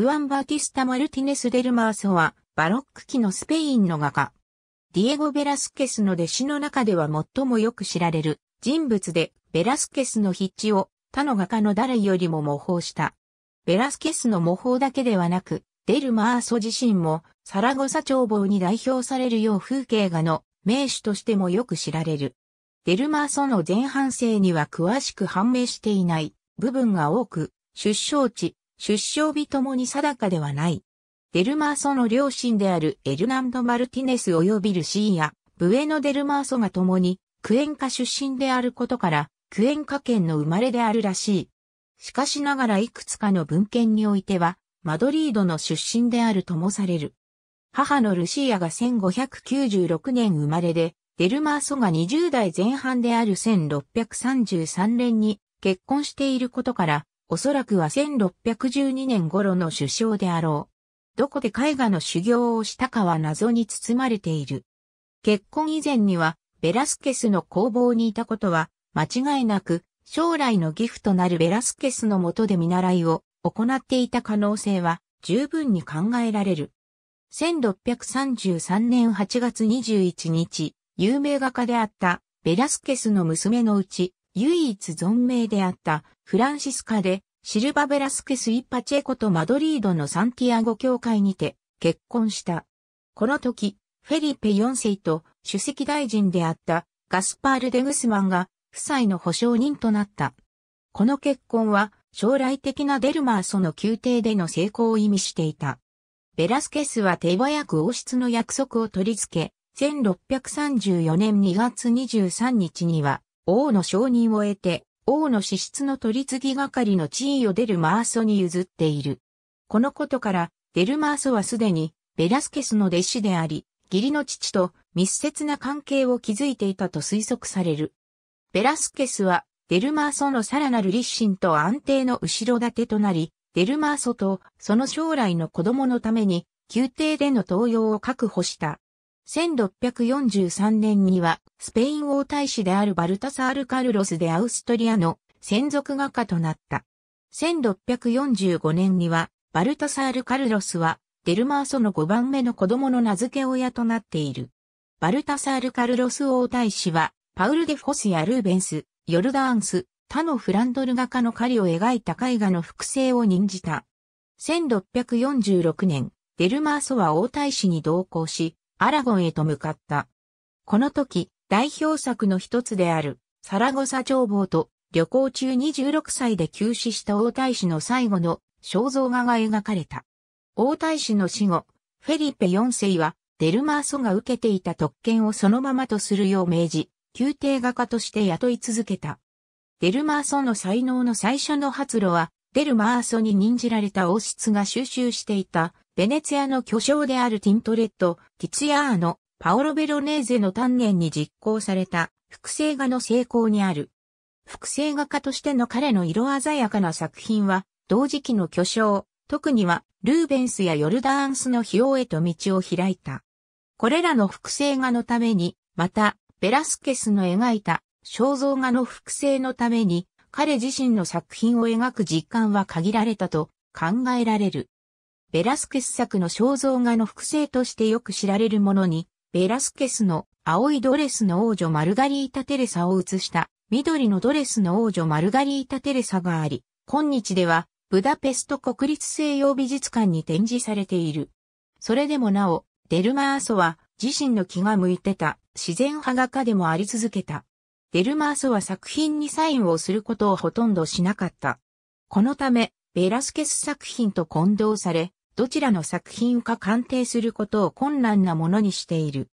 フアン・バティスタ・マルティネス・デルマーソは、バロック期のスペインの画家。ディエゴ・ベラスケスの弟子の中では最もよく知られる人物で、ベラスケスの筆致を他の画家の誰よりも模倣した。ベラスケスの模倣だけではなく、デルマーソ自身もサラゴサ長望に代表されるよう風景画の名手としてもよく知られる。デルマーソの前半生には詳しく判明していない部分が多く、出生地、出生日ともに定かではない。デルマーソの両親であるエルナンド・マルティネス及びルシーやブエノ・デルマーソが共にクエンカ出身であることからクエンカ県の生まれであるらしい。しかしながらいくつかの文献においてはマドリードの出身であるともされる。母のルシーアが1596年生まれで、デルマーソが20代前半である1633年に結婚していることから、おそらくは1612年頃の首相であろう。どこで絵画の修行をしたかは謎に包まれている。結婚以前には、ベラスケスの工房にいたことは、間違いなく、将来の義父となるベラスケスの下で見習いを行っていた可能性は十分に考えられる。1633年8月21日、有名画家であったベラスケスの娘のうち、唯一存命であったフランシスカでシルバ・ベラスケス・イ・パチェコとマドリードのサンティアゴ教会にて結婚した。この時、フェリペ4世と主席大臣であったガスパール・デグスマンが夫妻の保証人となった。この結婚は将来的なデルマーソの宮廷での成功を意味していた。ベラスケスは手早く王室の約束を取り付け、1634年2月23日には王の承認を得て、王の資質の取り次ぎ係の地位をデルマーソに譲っている。このことから、デルマーソはすでに、ベラスケスの弟子であり、義理の父と密接な関係を築いていたと推測される。ベラスケスは、デルマーソのさらなる立身と安定の後ろ盾となり、デルマーソとその将来の子供のために、宮廷での登用を確保した。1643年には、スペイン王太子であるバルタサール・カルロス・でアウストリアの専属画家となった。1645年には、バルタサール・カルロスは、デルマーソの5番目の子供の名付け親となっている。バルタサール・カルロス王太子は、パウル・デ・フォスやルーベンス、ヨルダーンス、他のフランドル画家の狩りを描いた絵画の複製を任じた。1646年、デルマーソは王太子に同行し、アラゴンへと向かった。この時、代表作の一つである、サラゴサ長望と、旅行中26歳で急死した王太子の最後の肖像画が描かれた。王太子の死後、フェリペ4世は、デルマーソが受けていた特権をそのままとするよう命じ、宮廷画家として雇い続けた。デルマーソの才能の最初の発露は、デルマーソに任じられた王室が収集していたベネツィアの巨匠であるティントレット、ティツィアーノ、パオロ・ベロネーゼの鍛錬に実行された複製画の成功にある。複製画家としての彼の色鮮やかな作品は、同時期の巨匠、特にはルーベンスやヨルダーンスの費用へと道を開いた。これらの複製画のために、また、ベラスケスの描いた肖像画の複製のために、彼自身の作品を描く実感は限られたと考えられる。ベラスケス作の肖像画の複製としてよく知られるものに、ベラスケスの青いドレスの王女マルガリータ・テレサを写した緑のドレスの王女マルガリータ・テレサがあり、今日ではブダペスト国立西洋美術館に展示されている。それでもなお、デルマーソは自身の気が向いてた自然派画家でもあり続けた。デルマーソは作品にサインをすることをほとんどしなかった。このため、ベラスケス作品と混同され、どちらの作品か鑑定することを困難なものにしている。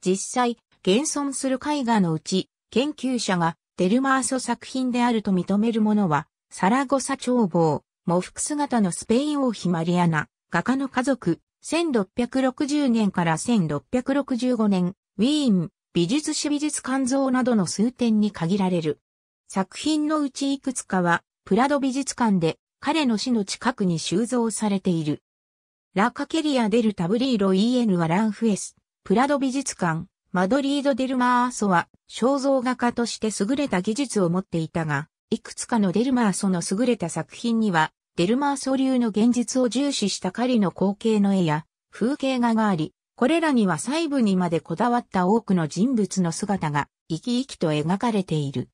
実際、現存する絵画のうち、研究者がデルマーソ作品であると認めるものは、サラゴサ眺望、模服姿のスペイン王妃マリアナ、画家の家族、1660年から1665年、ウィーン、美術史美術館像などの数点に限られる。作品のうちいくつかは、プラド美術館で彼の死の近くに収蔵されている。ラカケリア・デル・タブリーロ・イエヌア・ランフエス、プラド美術館、マドリード・デル・マーソは肖像画家として優れた技術を持っていたが、いくつかのデルマーソの優れた作品には、デルマーソ流の現実を重視した狩りの光景の絵や風景画があり、これらには細部にまでこだわった多くの人物の姿が生き生きと描かれている。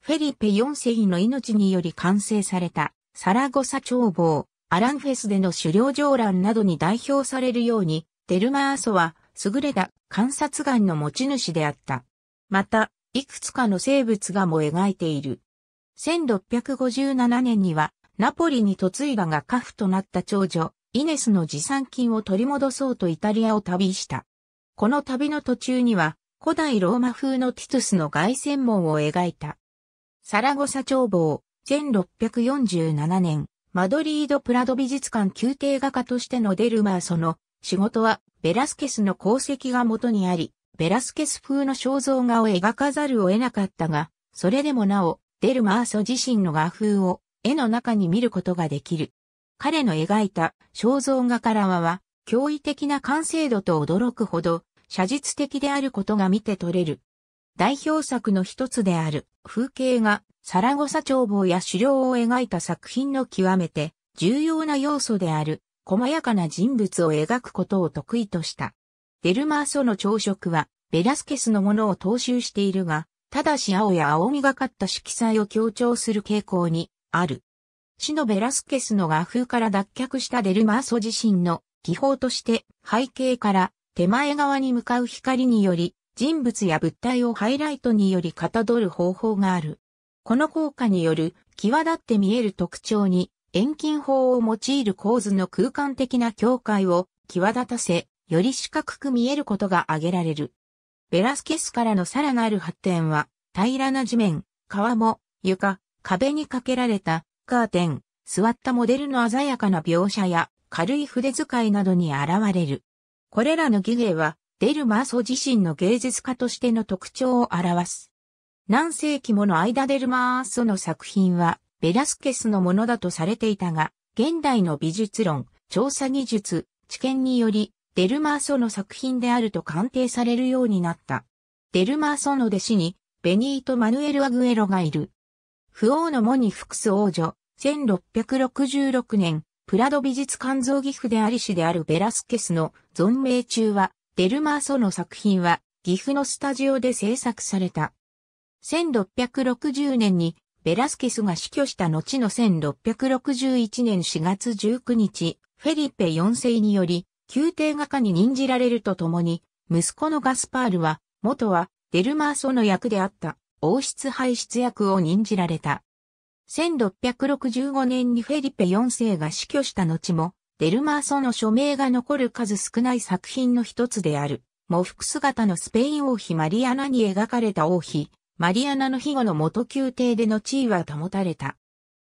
フェリペ4世の命により完成されたサラゴサ眺望、アランフェスでの狩猟上覧などに代表されるように、デルマーソは優れた観察眼の持ち主であった。また、いくつかの生物画も描いている。1657年には、ナポリに嫁いだが家父となった長女、イネスの持参金を取り戻そうとイタリアを旅した。この旅の途中には、古代ローマ風のティトゥスの凱旋門を描いた。サラゴサ長望、1647年。マドリード・プラド美術館宮廷画家としてのデルマーソの仕事はベラスケスの功績が元にあり、ベラスケス風の肖像画を描かざるを得なかったが、それでもなお、デルマーソ自身の画風を絵の中に見ることができる。彼の描いた肖像画からは、驚異的な完成度と驚くほど、写実的であることが見て取れる。代表作の一つである風景画、サラゴサ眺望や狩猟を描いた作品の極めて重要な要素である細やかな人物を描くことを得意とした。デルマーソの朝食はベラスケスのものを踏襲しているが、ただし青や青みがかった色彩を強調する傾向にある。死のベラスケスの画風から脱却したデルマーソ自身の技法として背景から手前側に向かう光により人物や物体をハイライトによりかたどる方法がある。この効果による際立って見える特徴に遠近法を用いる構図の空間的な境界を際立たせ、より四角く見えることが挙げられる。ベラスケスからのさらなる発展は、平らな地面、川も、床、壁にかけられた、カーテン、座ったモデルの鮮やかな描写や、軽い筆遣いなどに現れる。これらの技芸は、デルマーソ自身の芸術家としての特徴を表す。何世紀もの間デルマーソの作品は、ベラスケスのものだとされていたが、現代の美術論、調査技術、知見により、デルマーソの作品であると鑑定されるようになった。デルマーソの弟子に、ベニート・マヌエル・アグエロがいる。不王のモニフクス王女、1666年、プラド美術館造義父であり氏であるベラスケスの存命中は、デルマーソの作品は岐阜のスタジオで制作された。1660年にベラスケスが死去した後の1661年4月19日、フェリペ4世により、宮廷画家に任じられるとともに、息子のガスパールは、元はデルマーソの役であった王室排出役を任じられた。1665年にフェリペ4世が死去した後も、デルマーソの署名が残る数少ない作品の一つである。喪服姿のスペイン王妃マリアナに描かれた王妃、マリアナの庇護の元宮廷での地位は保たれた。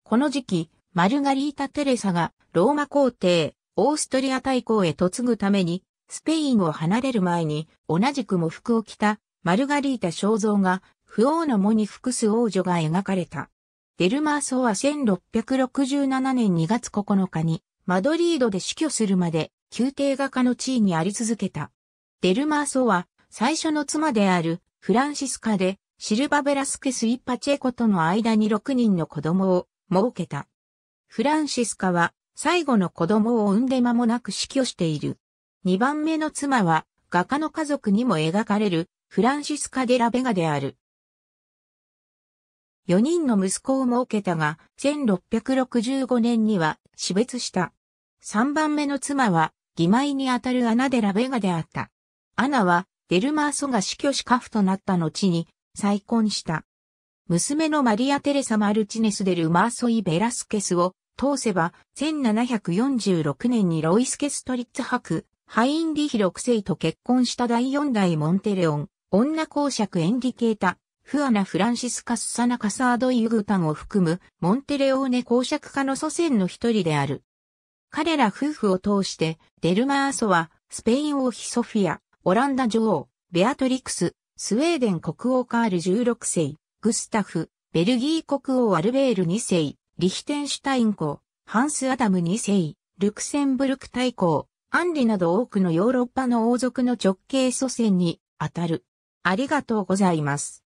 この時期、マルガリータ・テレサがローマ皇帝、オーストリア大公へ嫁ぐために、スペインを離れる前に同じく喪服を着たマルガリータ肖像が不王の喪に服す王女が描かれた。デルマーソは1667年2月9日にマドリードで死去するまで宮廷画家の地位にあり続けた。デルマーソは最初の妻であるフランシスカでシルバ・ベラスケス・イ・パチェコとの間に6人の子供を設けた。フランシスカは最後の子供を産んで間もなく死去している。2番目の妻は画家の家族にも描かれるフランシスカ・デラ・ベガである。4人の息子を設けたが、1665年には死別した。三番目の妻は、義妹にあたるアナデラベガであった。アナは、デルマーソが死去し家父となった後に、再婚した。娘のマリア・テレサ・マルチネス・デル・マーソイ・ベラスケスを通せば、1746年にロイスケストリッツ博、ハインリヒ6世と結婚した第四代モンテレオン、女公爵エンリケータ、フアナ・フランシスカス・サナ・カサード・イグタンを含む、モンテレオーネ公爵家の祖先の一人である。彼ら夫婦を通して、デルマーソは、スペイン王妃ソフィア、オランダ女王、ベアトリクス、スウェーデン国王カール16世、グスタフ、ベルギー国王アルベール2世、リヒテンシュタイン公、ハンス・アダム2世、ルクセンブルク大公、アンリなど多くのヨーロッパの王族の直系祖先に当たる。ありがとうございます。